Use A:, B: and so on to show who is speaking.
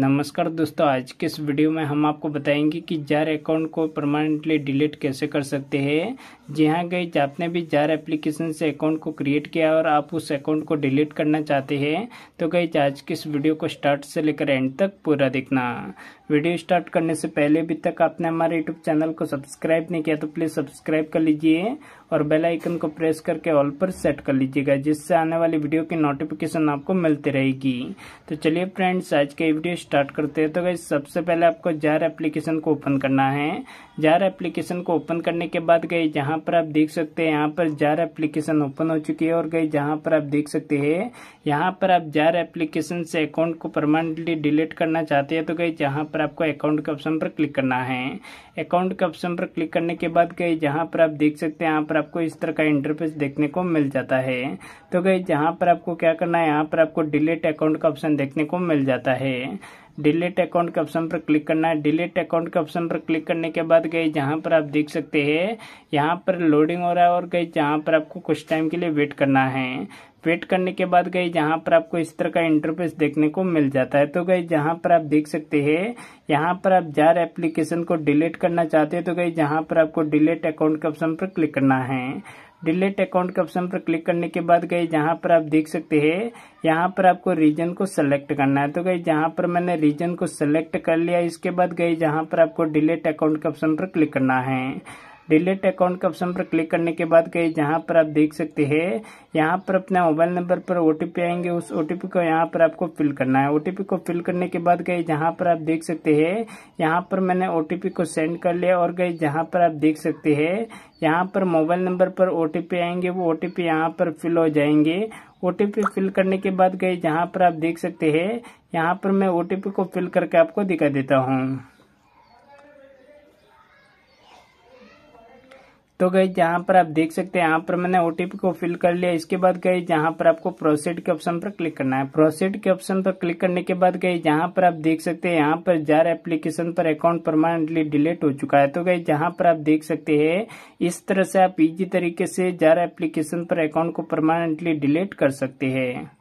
A: नमस्कार दोस्तों आज के इस वीडियो में हम आपको बताएंगे कि जार अकाउंट को परमानेंटली डिलीट कैसे कर सकते हैं जी हाँ गई आपने भी जार एप्लीकेशन से अकाउंट को क्रिएट किया और आप उस अकाउंट को डिलीट करना चाहते हैं तो गई आज के इस वीडियो को स्टार्ट से लेकर एंड तक पूरा देखना वीडियो स्टार्ट करने से पहले अभी तक आपने हमारे यूट्यूब चैनल को सब्सक्राइब नहीं किया तो प्लीज़ सब्सक्राइब कर लीजिए और बेल आइकन को प्रेस करके ऑल पर सेट कर लीजिएगा जिससे आने वाली वीडियो की नोटिफिकेशन आपको मिलती रहेगी तो चलिए फ्रेंड्स आज का वीडियो स्टार्ट करते हैं तो गई सबसे पहले आपको जार एप्लीकेशन को ओपन करना है जार एप्लीकेशन को ओपन करने के बाद गई जहाँ पर आप देख सकते हैं यहां पर जार एप्लीकेशन ओपन हो चुकी है और गई जहाँ पर आप देख सकते हैं यहाँ पर आप जार एप्लीकेशन से अकाउंट को परमानेंटली डिलीट करना चाहते हैं तो गई जहाँ पर आपको अकाउंट के ऑप्शन पर क्लिक करना है अकाउंट के ऑप्शन पर क्लिक करने के बाद गई जहाँ पर आप देख सकते हैं यहाँ पर आपको इस तरह का इंटरफेस देखने को मिल जाता है तो गई जहाँ पर आपको क्या करना है यहाँ पर आपको डिलीट अकाउंट का ऑप्शन देखने को मिल जाता है डिलीट अकाउंट के ऑप्शन पर क्लिक करना है डिलीट अकाउंट के ऑप्शन पर क्लिक करने के बाद गई जहाँ पर आप देख सकते हैं यहाँ पर लोडिंग हो रहा है और गई जहां पर आपको कुछ टाइम के लिए वेट करना है वेट करने के बाद गई जहां पर आपको इस तरह का इंटरफेस देखने को मिल जाता है तो गई जहां पर आप देख सकते हैं यहाँ पर आप जार एप्लीकेशन को डिलीट करना चाहते हैं तो गई जहां पर आपको डिलीट अकाउंट के ऑप्शन पर क्लिक करना है डिलीट अकाउंट के ऑप्शन पर क्लिक करने के बाद गई जहां पर आप देख सकते हैं यहां पर आपको रीजन को सेलेक्ट करना है तो गई जहां पर मैंने रीजन को सेलेक्ट कर लिया इसके बाद गई जहां पर आपको डिलीट अकाउंट के ऑप्शन पर क्लिक करना है डिलीट अकाउंट के ऑप्शन पर क्लिक करने के बाद कहीं जहां पर आप देख सकते हैं यहाँ पर अपने मोबाइल नंबर पर ओटीपी आएंगे उस ओटीपी को यहाँ पर आपको फिल करना है ओटीपी को फिल करने के बाद कहीं जहाँ पर आप देख सकते हैं यहाँ पर मैंने ओटीपी को सेंड कर लिया और कहीं जहाँ पर आप देख सकते हैं यहाँ पर मोबाइल नंबर पर ओटीपी आएंगे वो ओटीपी यहाँ पर फिल हो जाएंगे ओ फिल करने के बाद गए जहाँ पर आप देख सकते हैं यहाँ पर मैं ओटीपी को फिल करके आपको दिखा देता हूँ तो गई जहाँ पर आप देख सकते हैं यहाँ पर मैंने ओटीपी को फिल कर लिया इसके बाद गई जहाँ पर आपको प्रोसीड के ऑप्शन पर क्लिक करना है प्रोसीड के ऑप्शन पर क्लिक करने के बाद गई जहाँ पर आप देख सकते हैं यहाँ पर जार एप्लीकेशन पर अकाउंट परमानेंटली डिलीट हो चुका है तो गई जहाँ पर आप देख सकते हैं इस तरह से आप इजी तरीके से जार एप्लीकेशन पर अकाउंट को परमानेंटली डिलीट कर सकते हैं